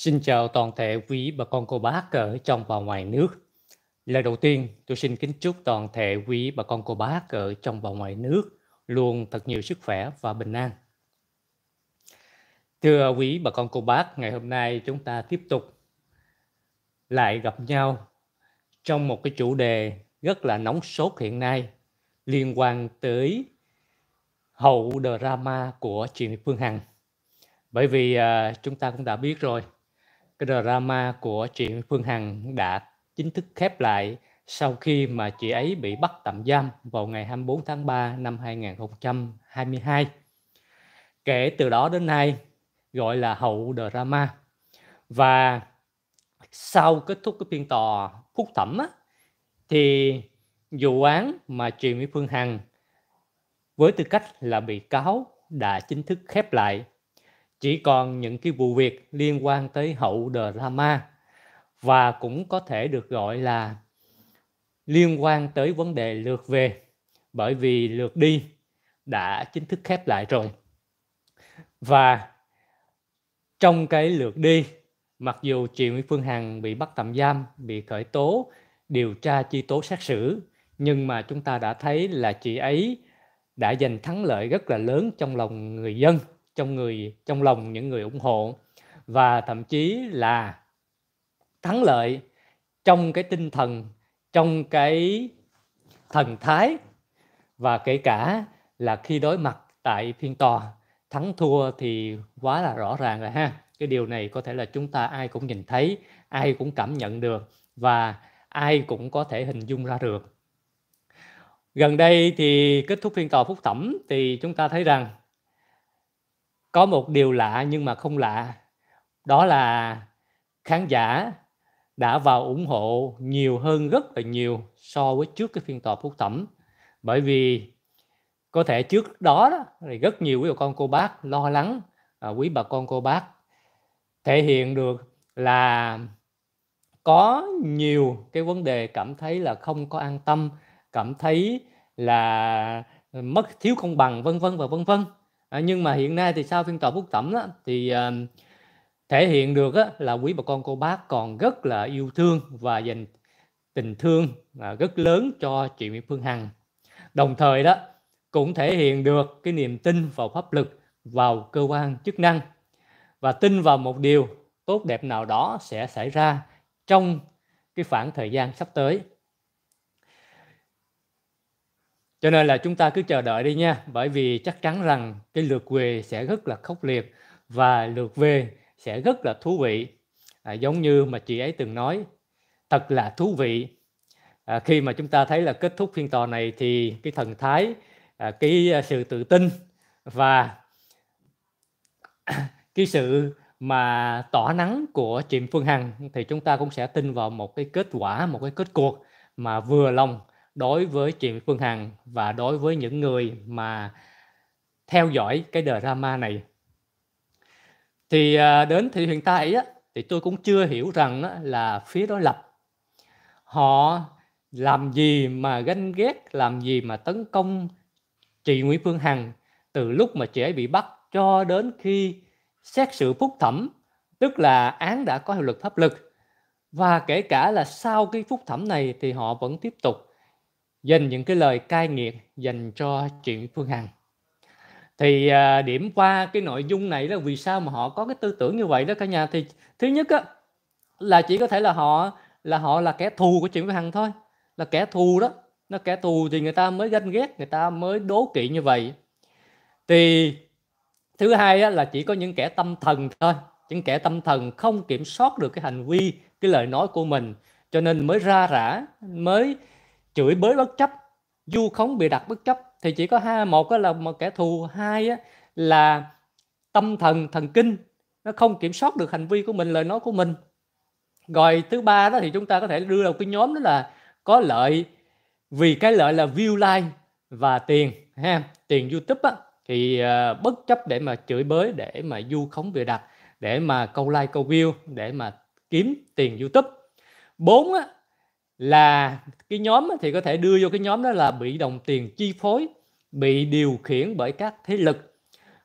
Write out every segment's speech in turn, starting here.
Xin chào toàn thể quý bà con cô bác ở trong và ngoài nước. Lời đầu tiên, tôi xin kính chúc toàn thể quý bà con cô bác ở trong và ngoài nước luôn thật nhiều sức khỏe và bình an. Thưa quý bà con cô bác, ngày hôm nay chúng ta tiếp tục lại gặp nhau trong một cái chủ đề rất là nóng sốt hiện nay liên quan tới hậu drama của chị Phương Hằng bởi vì uh, chúng ta cũng đã biết rồi cái drama của chị Phương Hằng đã chính thức khép lại sau khi mà chị ấy bị bắt tạm giam vào ngày 24 tháng 3 năm 2022. Kể từ đó đến nay gọi là hậu drama. Và sau kết thúc cái phiên tòa phúc thẩm á, thì vụ án mà chị Nguyễn Phương Hằng với tư cách là bị cáo đã chính thức khép lại chỉ còn những cái vụ việc liên quan tới hậu The Lama và cũng có thể được gọi là liên quan tới vấn đề lượt về bởi vì lượt đi đã chính thức khép lại rồi và trong cái lượt đi mặc dù chị Nguyễn Phương Hằng bị bắt tạm giam bị khởi tố điều tra chi tố xét xử nhưng mà chúng ta đã thấy là chị ấy đã giành thắng lợi rất là lớn trong lòng người dân trong người trong lòng những người ủng hộ và thậm chí là thắng lợi trong cái tinh thần trong cái thần thái và kể cả là khi đối mặt tại phiên tòa thắng thua thì quá là rõ ràng rồi ha cái điều này có thể là chúng ta ai cũng nhìn thấy ai cũng cảm nhận được và ai cũng có thể hình dung ra được gần đây thì kết thúc phiên tòa phúc thẩm thì chúng ta thấy rằng có một điều lạ nhưng mà không lạ đó là khán giả đã vào ủng hộ nhiều hơn rất là nhiều so với trước cái phiên tòa phúc thẩm bởi vì có thể trước đó, đó thì rất nhiều quý bà con cô bác lo lắng à, quý bà con cô bác thể hiện được là có nhiều cái vấn đề cảm thấy là không có an tâm cảm thấy là mất thiếu công bằng vân vân và vân vân à, nhưng mà hiện nay thì sau phiên tòa phúc thẩm đó, thì à, thể hiện được á, là quý bà con cô bác còn rất là yêu thương và dành tình thương à, rất lớn cho chị Nguyễn Phương Hằng đồng thời đó cũng thể hiện được cái niềm tin vào pháp lực vào cơ quan chức năng và tin vào một điều tốt đẹp nào đó sẽ xảy ra trong cái khoảng thời gian sắp tới cho nên là chúng ta cứ chờ đợi đi nha bởi vì chắc chắn rằng cái lượt về sẽ rất là khốc liệt và lượt về sẽ rất là thú vị à, giống như mà chị ấy từng nói thật là thú vị à, khi mà chúng ta thấy là kết thúc phiên tòa này thì cái thần thái à, cái à, sự tự tin và cái sự mà tỏa nắng của chị Phương Hằng thì chúng ta cũng sẽ tin vào một cái kết quả một cái kết cuộc mà vừa lòng đối với chị Nguyễn Phương Hằng và đối với những người mà theo dõi cái drama này thì à, đến thì hiện tại á, thì tôi cũng chưa hiểu rằng á, là phía đối lập họ làm gì mà ganh ghét làm gì mà tấn công chị Nguyễn Phương Hằng từ lúc mà chị ấy bị bắt cho đến khi xét xử phúc thẩm tức là án đã có hiệu lực pháp lực và kể cả là sau cái phúc thẩm này thì họ vẫn tiếp tục dành những cái lời cai nghiệt dành cho chuyện Phương Hằng thì à, điểm qua cái nội dung này là vì sao mà họ có cái tư tưởng như vậy đó cả nhà thì thứ nhất á, là chỉ có thể là họ là họ là kẻ thù của chuyện Phương Hằng thôi là kẻ thù đó nó kẻ thù thì người ta mới ganh ghét người ta mới đố kỵ như vậy thì thứ hai á, là chỉ có những kẻ tâm thần thôi những kẻ tâm thần không kiểm soát được cái hành vi cái lời nói của mình cho nên mới ra rã mới chửi bới bất chấp du khống bị đặt bất chấp thì chỉ có hai một là một kẻ thù hai là tâm thần thần kinh nó không kiểm soát được hành vi của mình lời nói của mình rồi thứ ba đó thì chúng ta có thể đưa vào cái nhóm đó là có lợi vì cái lợi là view like và tiền ha tiền youtube á, thì uh, bất chấp để mà chửi bới để mà du khống bị đặt để mà câu like câu view để mà kiếm tiền youtube bốn á, là cái nhóm thì có thể đưa vô cái nhóm đó là bị đồng tiền chi phối bị điều khiển bởi các thế lực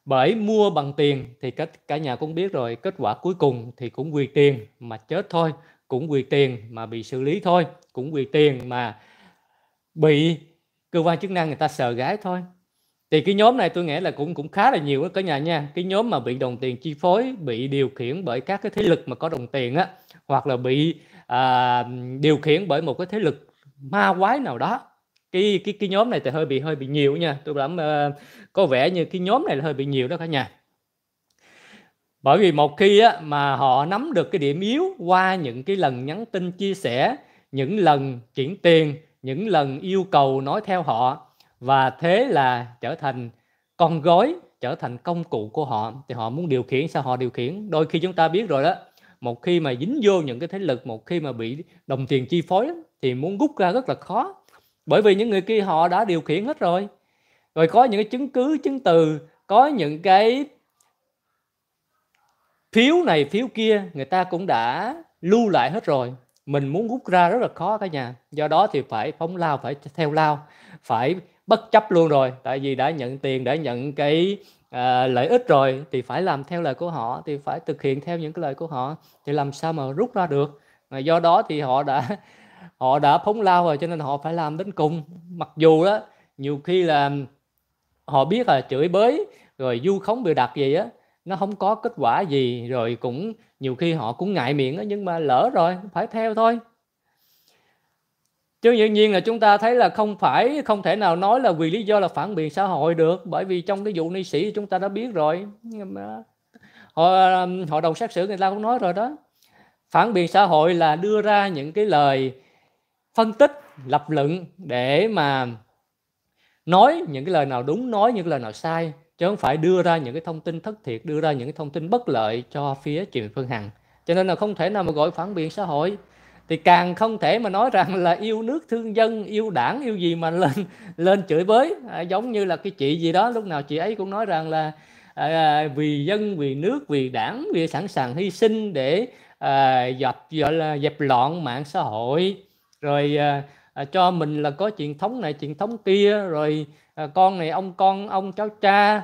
bởi mua bằng tiền thì cả, cả nhà cũng biết rồi kết quả cuối cùng thì cũng quỳ tiền mà chết thôi cũng quỳ tiền mà bị xử lý thôi cũng quỳ tiền mà bị cơ quan chức năng người ta sờ gái thôi thì cái nhóm này tôi nghĩ là cũng cũng khá là nhiều đó cả nhà nha cái nhóm mà bị đồng tiền chi phối bị điều khiển bởi các cái thế lực mà có đồng tiền á hoặc là bị à, điều khiển bởi một cái thế lực ma quái nào đó cái cái cái nhóm này thì hơi bị hơi bị nhiều nha tôi lắm uh, ờ, có vẻ như cái nhóm này là hơi bị nhiều đó cả nhà bởi vì một khi á, mà họ nắm được cái điểm yếu qua những cái lần nhắn tin chia sẻ những lần chuyển tiền những lần yêu cầu nói theo họ và thế là trở thành con gối trở thành công cụ của họ thì họ muốn điều khiển sao họ điều khiển đôi khi chúng ta biết rồi đó một khi mà dính vô những cái thế lực một khi mà bị đồng tiền chi phối thì muốn rút ra rất là khó bởi vì những người kia họ đã điều khiển hết rồi rồi có những cái chứng cứ chứng từ có những cái phiếu này phiếu kia người ta cũng đã lưu lại hết rồi mình muốn rút ra rất là khó cả nhà do đó thì phải phóng lao phải theo lao phải bất chấp luôn rồi tại vì đã nhận tiền đã nhận cái à, lợi ích rồi thì phải làm theo lời của họ thì phải thực hiện theo những cái lời của họ thì làm sao mà rút ra được mà do đó thì họ đã họ đã phóng lao rồi cho nên họ phải làm đến cùng mặc dù đó nhiều khi là họ biết là chửi bới rồi du khống bịa đặt gì á nó không có kết quả gì rồi cũng nhiều khi họ cũng ngại miệng đó, nhưng mà lỡ rồi phải theo thôi chứ dĩ nhiên là chúng ta thấy là không phải không thể nào nói là vì lý do là phản biện xã hội được bởi vì trong cái vụ ni sĩ chúng ta đã biết rồi họ um, hội đồng xét xử người ta cũng nói rồi đó phản biện xã hội là đưa ra những cái lời phân tích lập luận để mà nói những cái lời nào đúng nói những lời nào sai chứ không phải đưa ra những cái thông tin thất thiệt đưa ra những cái thông tin bất lợi cho phía chị Phương Hằng cho nên là không thể nào mà gọi phản biện xã hội thì càng không thể mà nói rằng là yêu nước thương dân yêu đảng yêu gì mà lên lên chửi bới à, giống như là cái chị gì đó lúc nào chị ấy cũng nói rằng là à, vì dân vì nước vì đảng vì sẵn sàng hy sinh để à, dập gọi là dẹp loạn mạng xã hội rồi à, à, cho mình là có truyền thống này truyền thống kia rồi à, con này ông con ông cháu cha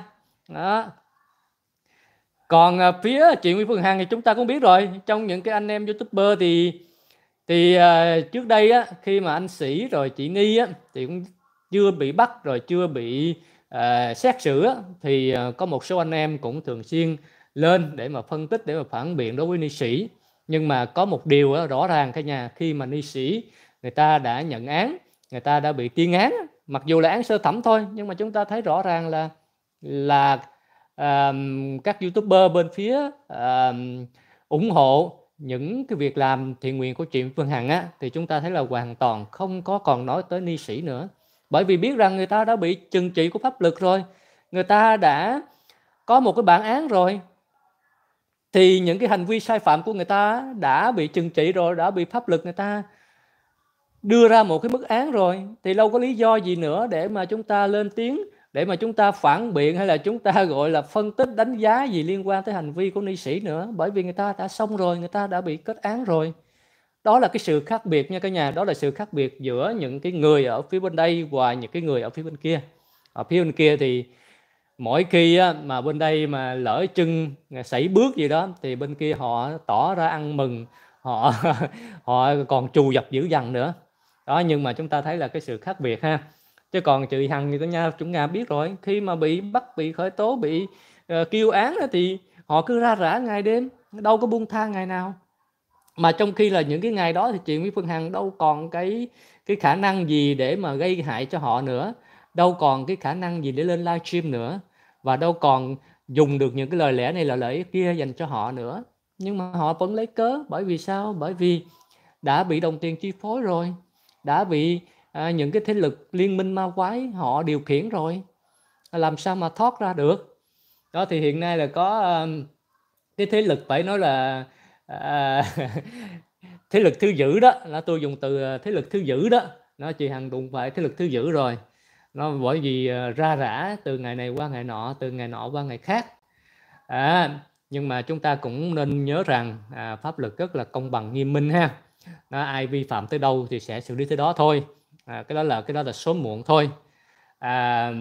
đó còn à, phía chị Nguyễn Phương Hằng thì chúng ta cũng biết rồi trong những cái anh em youtuber thì thì uh, trước đây á, khi mà anh sĩ rồi chị nghi á, thì cũng chưa bị bắt rồi chưa bị uh, xét xử á, thì uh, có một số anh em cũng thường xuyên lên để mà phân tích để mà phản biện đối với ni sĩ nhưng mà có một điều á rõ ràng cái nhà khi mà ni sĩ người ta đã nhận án người ta đã bị tuyên án mặc dù là án sơ thẩm thôi nhưng mà chúng ta thấy rõ ràng là là um, các youtuber bên phía um, ủng hộ những cái việc làm thiện nguyện của chị Phương Hằng á thì chúng ta thấy là hoàn toàn không có còn nói tới ni sĩ nữa bởi vì biết rằng người ta đã bị trừng trị của pháp luật rồi người ta đã có một cái bản án rồi thì những cái hành vi sai phạm của người ta đã bị trừng trị rồi đã bị pháp luật người ta đưa ra một cái mức án rồi thì đâu có lý do gì nữa để mà chúng ta lên tiếng để mà chúng ta phản biện hay là chúng ta gọi là phân tích đánh giá gì liên quan tới hành vi của ni sĩ nữa bởi vì người ta đã xong rồi người ta đã bị kết án rồi đó là cái sự khác biệt nha cả nhà đó là sự khác biệt giữa những cái người ở phía bên đây và những cái người ở phía bên kia ở phía bên kia thì mỗi khi mà bên đây mà lỡ chân à, xảy bước gì đó thì bên kia họ tỏ ra ăn mừng họ họ còn trù dập dữ dằn nữa đó nhưng mà chúng ta thấy là cái sự khác biệt ha chứ còn chị hằng người ta nha chúng nhà biết rồi khi mà bị bắt bị khởi tố bị uh, kêu án thì họ cứ ra rã ngày đêm đâu có buông tha ngày nào mà trong khi là những cái ngày đó thì chị Nguyễn Phương Hằng đâu còn cái cái khả năng gì để mà gây hại cho họ nữa đâu còn cái khả năng gì để lên livestream nữa và đâu còn dùng được những cái lời lẽ này là lẽ kia dành cho họ nữa nhưng mà họ vẫn lấy cớ bởi vì sao bởi vì đã bị đồng tiền chi phối rồi đã bị à, những cái thế lực liên minh ma quái họ điều khiển rồi à, làm sao mà thoát ra được đó thì hiện nay là có um, cái thế lực phải nói là à, thế lực thứ dữ đó là tôi dùng từ à, thế lực thứ dữ đó nó chị hằng đụng phải thế lực thứ dữ rồi nó bởi vì à, ra rã từ ngày này qua ngày nọ từ ngày nọ qua ngày khác à, nhưng mà chúng ta cũng nên nhớ rằng à, pháp luật rất là công bằng nghiêm minh ha nó ai vi phạm tới đâu thì sẽ xử lý tới đó thôi à, cái đó là cái đó là số muộn thôi à,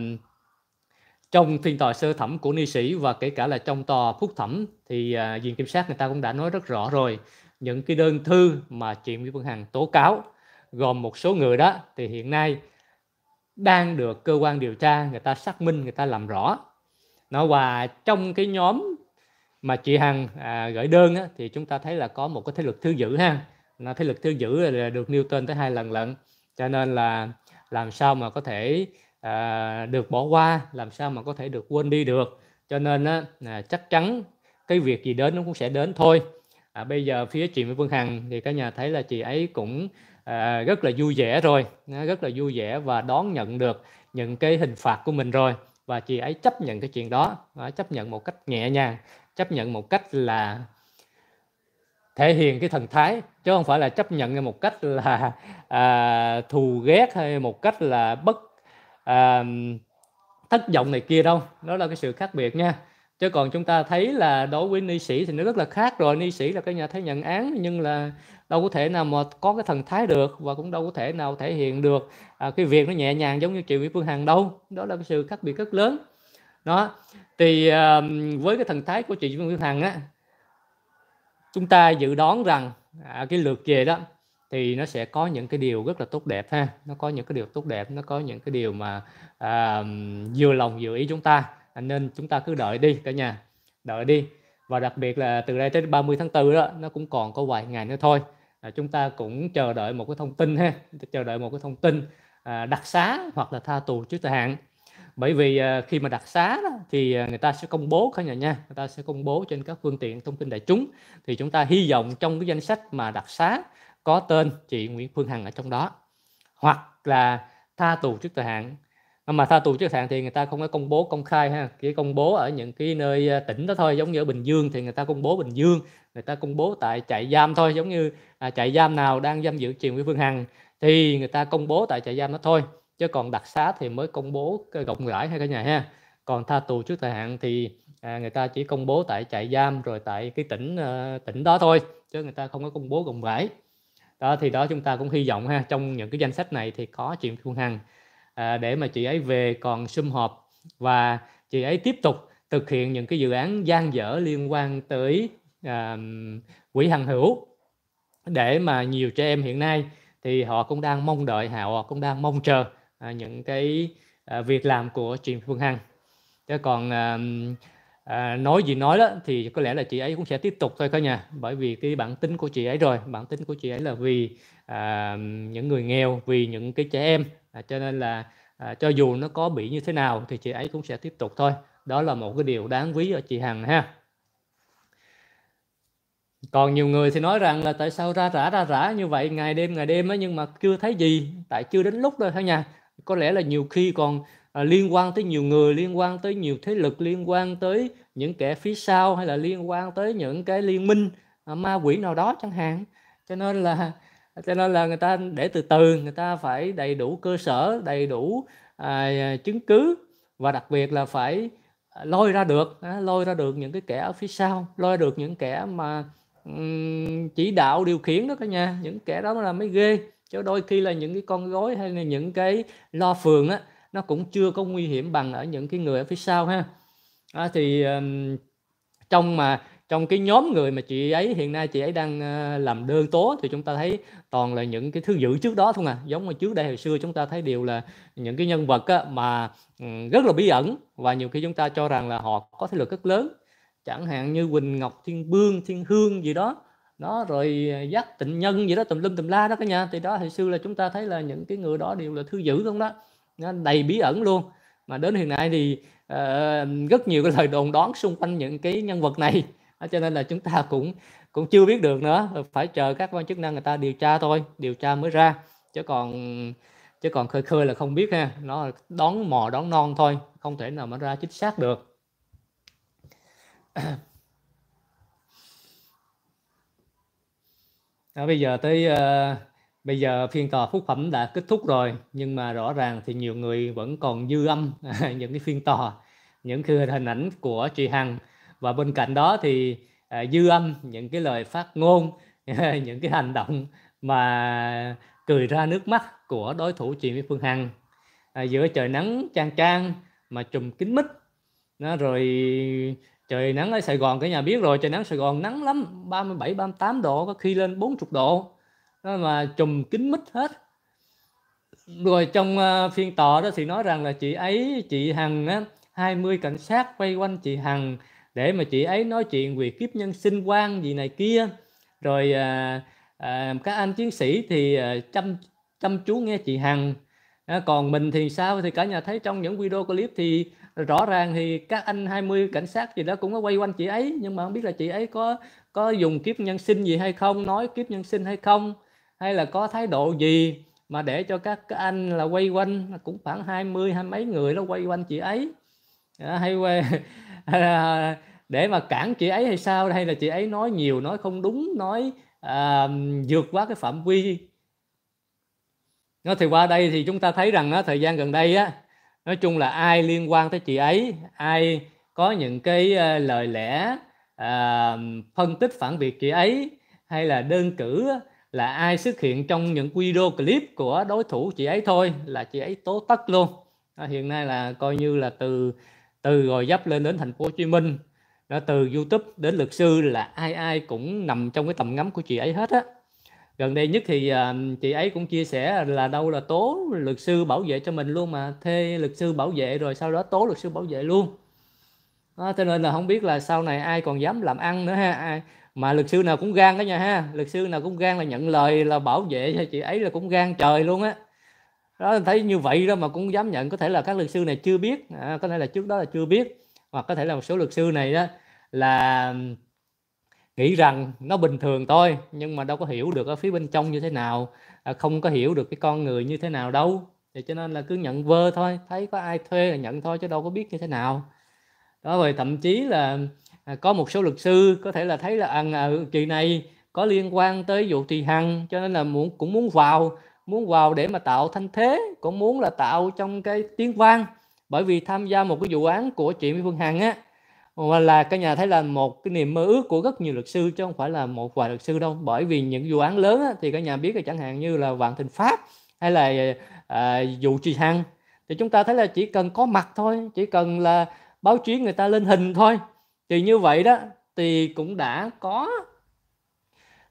trong phiên tòa sơ thẩm của ni sĩ và kể cả là trong tòa phúc thẩm thì à, viện kiểm sát người ta cũng đã nói rất rõ rồi những cái đơn thư mà chị Nguyễn Phương Hằng tố cáo gồm một số người đó thì hiện nay đang được cơ quan điều tra người ta xác minh người ta làm rõ nó và trong cái nhóm mà chị Hằng à, gửi đơn á, thì chúng ta thấy là có một cái thế lực thứ dữ ha nó thế lực thứ dữ là được nêu tên tới hai lần lận cho nên là làm sao mà có thể à, được bỏ qua làm sao mà có thể được quên đi được cho nên á, à, chắc chắn cái việc gì đến nó cũng sẽ đến thôi à, bây giờ phía chị Mỹ Phương Hằng thì cả nhà thấy là chị ấy cũng à, rất là vui vẻ rồi à, rất là vui vẻ và đón nhận được những cái hình phạt của mình rồi và chị ấy chấp nhận cái chuyện đó à, chấp nhận một cách nhẹ nhàng chấp nhận một cách là thể hiện cái thần thái chứ không phải là chấp nhận một cách là à, thù ghét hay một cách là bất à, thất vọng này kia đâu đó là cái sự khác biệt nha chứ còn chúng ta thấy là đối với ni sĩ thì nó rất là khác rồi ni sĩ là cái nhà thấy nhận án nhưng là đâu có thể nào mà có cái thần thái được và cũng đâu có thể nào thể hiện được à, cái việc nó nhẹ nhàng giống như chị Nguyễn Phương Hằng đâu đó là cái sự khác biệt rất lớn đó thì à, với cái thần thái của chị Mỹ Phương Hằng á chúng ta dự đoán rằng à, cái lượt về đó thì nó sẽ có những cái điều rất là tốt đẹp ha nó có những cái điều tốt đẹp nó có những cái điều mà à, vừa lòng vừa ý chúng ta à, nên chúng ta cứ đợi đi cả nhà đợi đi và đặc biệt là từ đây tới 30 tháng 4 đó nó cũng còn có vài ngày nữa thôi à, chúng ta cũng chờ đợi một cái thông tin ha chờ đợi một cái thông tin à, đặc xá hoặc là tha tù trước thời hạn bởi vì à, khi mà đặc xá đó, thì à, người ta sẽ công bố cả nhà nha người ta sẽ công bố trên các phương tiện thông tin đại chúng thì chúng ta hy vọng trong cái danh sách mà đặc xá có tên chị Nguyễn Phương Hằng ở trong đó hoặc là tha tù trước thời hạn mà tha tù trước thời hạn thì người ta không có công bố công khai ha chỉ công bố ở những cái nơi à, tỉnh đó thôi giống như ở Bình Dương thì người ta công bố Bình Dương người ta công bố tại trại giam thôi giống như à, trại giam nào đang giam giữ chị Nguyễn Phương Hằng thì người ta công bố tại trại giam đó thôi chứ còn đặc xá thì mới công bố rộng rãi hay cả nhà ha còn tha tù trước thời hạn thì à, người ta chỉ công bố tại trại giam rồi tại cái tỉnh à, tỉnh đó thôi chứ người ta không có công bố rộng rãi đó thì đó chúng ta cũng hy vọng ha trong những cái danh sách này thì có chị Phương Hằng à, để mà chị ấy về còn sum họp và chị ấy tiếp tục thực hiện những cái dự án gian dở liên quan tới à, quỹ hằng hữu để mà nhiều trẻ em hiện nay thì họ cũng đang mong đợi họ cũng đang mong chờ à, những cái à, việc làm của chị Phương Hằng chứ còn à, à, nói gì nói đó thì có lẽ là chị ấy cũng sẽ tiếp tục thôi cả nhà bởi vì cái bản tính của chị ấy rồi bản tính của chị ấy là vì à, những người nghèo vì những cái trẻ em à, cho nên là à, cho dù nó có bị như thế nào thì chị ấy cũng sẽ tiếp tục thôi đó là một cái điều đáng quý ở chị Hằng ha còn nhiều người thì nói rằng là tại sao ra rã ra rã như vậy ngày đêm ngày đêm ấy, nhưng mà chưa thấy gì tại chưa đến lúc rồi thôi nha có lẽ là nhiều khi còn à, liên quan tới nhiều người liên quan tới nhiều thế lực liên quan tới những kẻ phía sau hay là liên quan tới những cái liên minh à, ma quỷ nào đó chẳng hạn cho nên là cho nên là người ta để từ từ người ta phải đầy đủ cơ sở đầy đủ à, à chứng cứ và đặc biệt là phải à, lôi ra được à, lôi ra được những cái kẻ ở phía sau lôi được những kẻ mà um, chỉ đạo điều khiển đó cả nhà những kẻ đó là mới ghê chứ đôi khi là những cái con gối hay là những cái lo phường á nó cũng chưa có nguy hiểm bằng ở những cái người ở phía sau ha à, thì um, trong mà trong cái nhóm người mà chị ấy hiện nay chị ấy đang uh, làm đơn tố thì chúng ta thấy toàn là những cái thứ dữ trước đó thôi à giống như trước đây hồi xưa chúng ta thấy đều là những cái nhân vật á, mà um, rất là bí ẩn và nhiều khi chúng ta cho rằng là họ có thế lực rất lớn chẳng hạn như Quỳnh Ngọc Thiên Bương Thiên Hương gì đó đó rồi dắt à, tịnh nhân gì đó tùm lum tùm la đó cả nhà thì đó hồi xưa là chúng ta thấy là những cái người đó đều là thư dữ không đó đầy bí ẩn luôn mà đến hiện nay thì uh, rất nhiều cái lời đồn đoán xung quanh những cái nhân vật này cho nên là chúng ta cũng cũng chưa biết được nữa phải chờ các quan chức năng người ta điều tra thôi điều tra mới ra chứ còn chứ còn khơi khơi là không biết ha nó đón mò đón non thôi không thể nào mà ra chính xác được đó, bây giờ tới uh, bây giờ phiên tòa phúc thẩm đã kết thúc rồi nhưng mà rõ ràng thì nhiều người vẫn còn dư âm những cái phiên tòa những cái hình ảnh của chị Hằng và bên cạnh đó thì uh, dư âm những cái lời phát ngôn những cái hành động mà cười ra nước mắt của đối thủ chị Mỹ Phương Hằng à, giữa trời nắng chang chang mà trùm kín mít nó rồi trời nắng ở Sài Gòn cả nhà biết rồi trời nắng Sài Gòn nắng lắm 37 38 độ có khi lên 40 độ đó mà trùm kín mít hết rồi trong uh, phiên tòa đó thì nói rằng là chị ấy chị Hằng á 20 cảnh sát quay quanh chị Hằng để mà chị ấy nói chuyện về kiếp nhân sinh quan gì này kia rồi à, à, các anh chiến sĩ thì à, chăm chăm chú nghe chị Hằng à, còn mình thì sao thì cả nhà thấy trong những video clip thì rõ ràng thì các anh 20 cảnh sát gì đó cũng có quay quanh chị ấy nhưng mà không biết là chị ấy có có dùng kiếp nhân sinh gì hay không nói kiếp nhân sinh hay không hay là có thái độ gì mà để cho các, các anh là quay quanh cũng khoảng 20 hai mấy người nó quay quanh chị ấy à, hay quay để mà cản chị ấy hay sao hay là chị ấy nói nhiều nói không đúng nói à, vượt quá cái phạm vi nó thì qua đây thì chúng ta thấy rằng á, thời gian gần đây á nói chung là ai liên quan tới chị ấy ai có những cái ờ, lời lẽ à, phân tích phản biệt chị ấy hay là đơn cử là ai xuất hiện trong những video clip của đối thủ chị ấy thôi là chị ấy tố tất luôn à, hiện nay là coi như là từ từ gò dấp lên đến thành phố Hồ Chí Minh đã từ YouTube đến luật sư là ai ai cũng nằm trong cái tầm ngắm của chị ấy hết á gần đây nhất thì uh, chị ấy cũng chia sẻ là đâu là tố luật sư bảo vệ cho mình luôn mà thuê luật sư bảo vệ rồi sau đó tố luật sư bảo vệ luôn đó, cho nên là không biết là sau này ai còn dám làm ăn nữa ha ai mà luật sư nào cũng gan đó nha ha luật sư nào cũng gan là nhận lời là bảo vệ cho chị ấy là cũng gan trời luôn á đó. đó thấy như vậy đó mà cũng dám nhận có thể là các luật sư này chưa biết à, có thể là trước đó là chưa biết hoặc có thể là một số luật sư này đó là nghĩ rằng nó bình thường thôi nhưng mà đâu có hiểu được ở phía bên trong như thế nào à, không có hiểu được cái con người như thế nào đâu thì cho nên là cứ nhận vơ thôi thấy có ai thuê là nhận thôi chứ đâu có biết như thế nào đó rồi thậm chí là à, có một số luật sư có thể là thấy là ăn à, kỳ này có liên quan tới vụ trì hằng cho nên là muốn cũng muốn vào muốn vào để mà tạo thanh thế cũng muốn là tạo trong cái tiếng vang bởi vì tham gia một cái vụ án của chị Mỹ Phương Hằng á mà là cả nhà thấy là một cái niềm mơ ước của rất nhiều luật sư chứ không phải là một vài luật sư đâu bởi vì những vụ án lớn á, thì cả nhà biết là chẳng hạn như là vạn thịnh pháp hay là à, vụ trì hằng thì chúng ta thấy là chỉ cần có mặt thôi chỉ cần là báo chí người ta lên hình thôi thì như vậy đó thì cũng đã có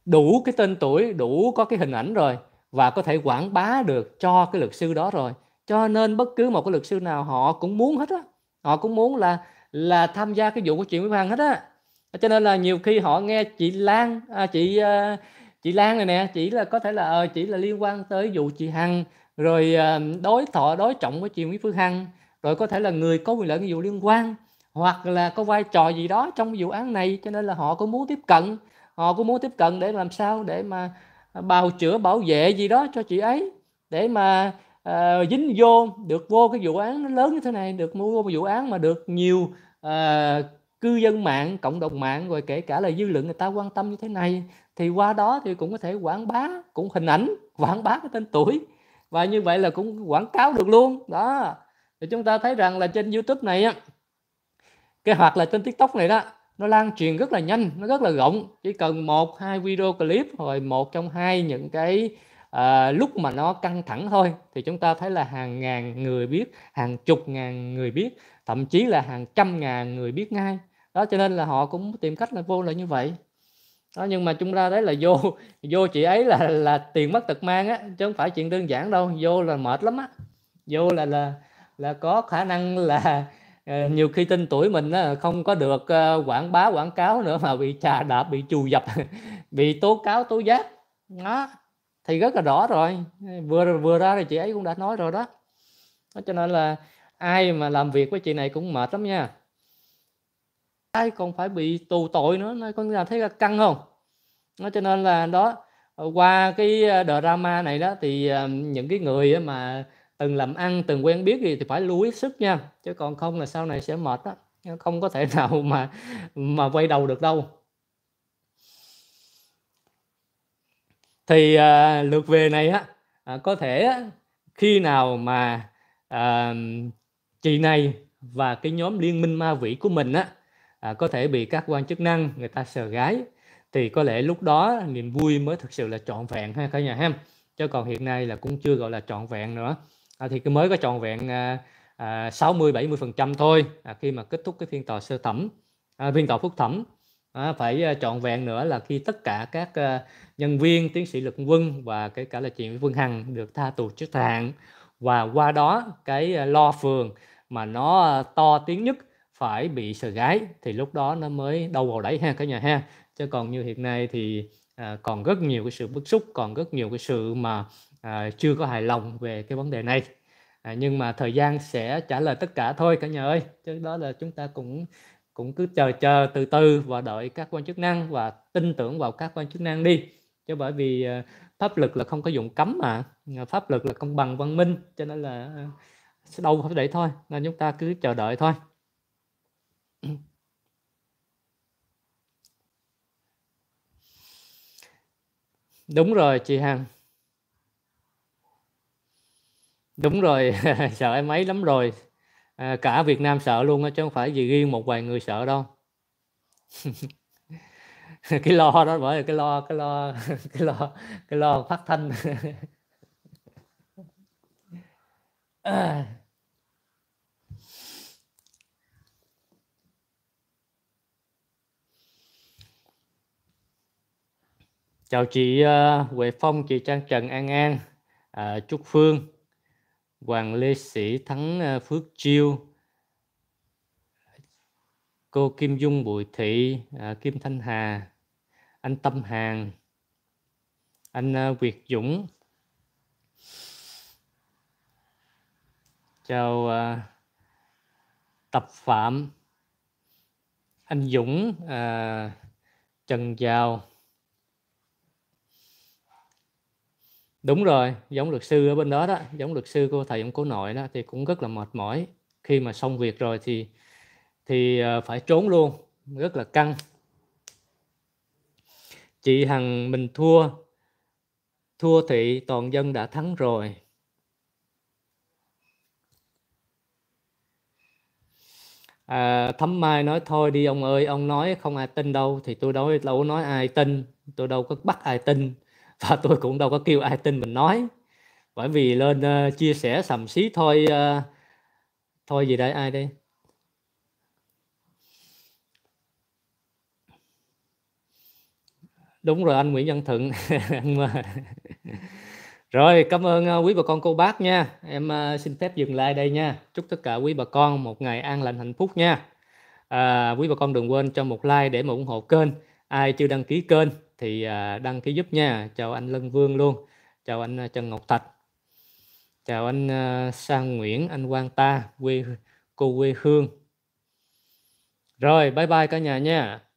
đủ cái tên tuổi đủ có cái hình ảnh rồi và có thể quảng bá được cho cái luật sư đó rồi cho nên bất cứ một cái luật sư nào họ cũng muốn hết á họ cũng muốn là là tham gia cái vụ của chuyện với Hoàng hết á ờ, cho nên là nhiều khi họ nghe chị Lan à, chị à, chị Lan này nè chỉ là có thể là ờ, chỉ là liên quan tới vụ chị Hằng rồi à, đối thọ đối trọng với chị Nguyễn Phương Hằng rồi có thể là người có quyền lợi cái vụ liên quan hoặc là có vai trò gì đó trong vụ án này cho nên là họ cũng muốn tiếp cận họ cũng muốn tiếp cận để làm sao để mà à, bào chữa bảo vệ gì đó cho chị ấy để mà uh, dính vô được vô cái vụ án lớn như thế này được mua vô một vụ án mà được nhiều uh, cư dân mạng cộng đồng mạng rồi kể cả là dư luận người ta quan tâm như thế này thì qua đó thì cũng có thể quảng bá cũng hình ảnh quảng bá cái tên tuổi và như vậy là cũng quảng cáo được luôn đó thì chúng ta thấy rằng là trên youtube này á cái hoặc là trên tiktok này đó nó lan truyền rất là nhanh nó rất là rộng chỉ cần một hai video clip rồi một trong hai những cái à, lúc mà nó căng thẳng thôi thì chúng ta thấy là hàng ngàn người biết hàng chục ngàn người biết thậm chí là hàng trăm ngàn người biết ngay đó cho nên là họ cũng tìm cách là vô là như vậy đó nhưng mà chúng ta thấy là vô vô chị ấy là là tiền mất tật mang á chứ không phải chuyện đơn giản đâu vô là mệt lắm á vô là là là có khả năng là ờ, nhiều khi tên tuổi mình á, không có được ờ, quảng bá quảng cáo nữa mà bị trà đạp bị trù dập bị tố cáo tố giác đó thì rất là rõ rồi vừa vừa ra thì chị ấy cũng đã nói rồi đó cho nên là ai mà làm việc với chị này cũng mệt lắm nha ai còn phải bị tù tội nữa nó có là thấy là căng không nó cho nên là đó qua cái ờ, drama này đó thì ờ, những cái người mà từng làm ăn từng quen biết gì thì phải lưu ý sức nha chứ còn không là sau này sẽ mệt đó không có thể nào mà mà quay đầu được đâu thì à, lượt về này á à, có thể á, khi nào mà à, chị này và cái nhóm liên minh ma vĩ của mình á à, có thể bị các quan chức năng người ta sờ gái thì có lẽ lúc đó niềm vui mới thực sự là trọn vẹn ha cả nhà em. chứ còn hiện nay là cũng chưa gọi là trọn vẹn nữa à, thì cái mới có trọn vẹn à, à, 60 70 phần trăm thôi à, khi mà kết thúc cái phiên tòa sơ thẩm à, phiên tòa phúc thẩm à, phải à, trọn vẹn nữa là khi tất cả các à, nhân viên tiến sĩ luật quân và kể cả là chị vương Hằng được tha tù trước hạn và qua đó cái à, lo phường mà nó to tiếng nhất phải bị sờ gái thì lúc đó nó mới đâu vào đấy ha cả nhà ha chứ còn như hiện nay thì à, còn rất nhiều cái sự bức xúc còn rất nhiều cái sự mà à, chưa có hài lòng về cái vấn đề này à, nhưng mà thời gian sẽ trả lời tất cả thôi cả nhà ơi chứ đó là chúng ta cũng cũng cứ chờ chờ từ từ và đợi các quan chức năng và tin tưởng vào các quan chức năng đi chứ bởi vì ờ, pháp luật là không có dụng cấm mà ờ, pháp luật là công bằng văn minh cho nên là ờ, đâu phải để thôi nên chúng ta cứ chờ đợi thôi đúng rồi chị hằng đúng rồi sợ em ấy lắm rồi À, cả Việt Nam sợ luôn á chứ không phải gì riêng một vài người sợ đâu cái lo đó bởi cái lo cái lo cái lo cái lo phát thanh chào chị à, Huệ Phong chị Trang Trần An An à, Trúc Phương Hoàng Lê Sĩ Thắng ờ, Phước Chiêu cô Kim Dung Bùi Thị ờ, Kim Thanh Hà anh Tâm Hàn anh ờ, Việt Dũng chào Tập Phạm anh Dũng Trần Giao đúng rồi giống luật sư ở bên đó đó giống luật sư của thầy ông cố nội đó thì cũng rất là mệt mỏi khi mà xong việc rồi thì thì ờ, phải trốn luôn rất là căng chị hằng mình thua thua thị toàn dân đã thắng rồi à, thấm mai nói thôi đi ông ơi ông nói không ai tin đâu thì tôi đâu đâu nói ai tin tôi đâu có bắt ai tin và tôi cũng đâu có kêu ai tin mình nói bởi vì lên uh, chia sẻ sầm xí thôi uh, thôi gì đây ai đây đúng rồi anh Nguyễn Văn Thượng ờ, rồi cảm ơn quý bà con cô bác nha em xin phép dừng lại đây nha chúc tất cả quý bà con một ngày an lành hạnh phúc nha à, quý bà con đừng quên cho một like để mà ủng hộ kênh ai chưa đăng ký kênh thì à, đăng ký giúp nha chào anh Lân Vương luôn chào anh à, Trần Ngọc Thạch chào anh à, Sang Nguyễn anh Quang Ta quê cô quê hương rồi bye bye cả nhà nha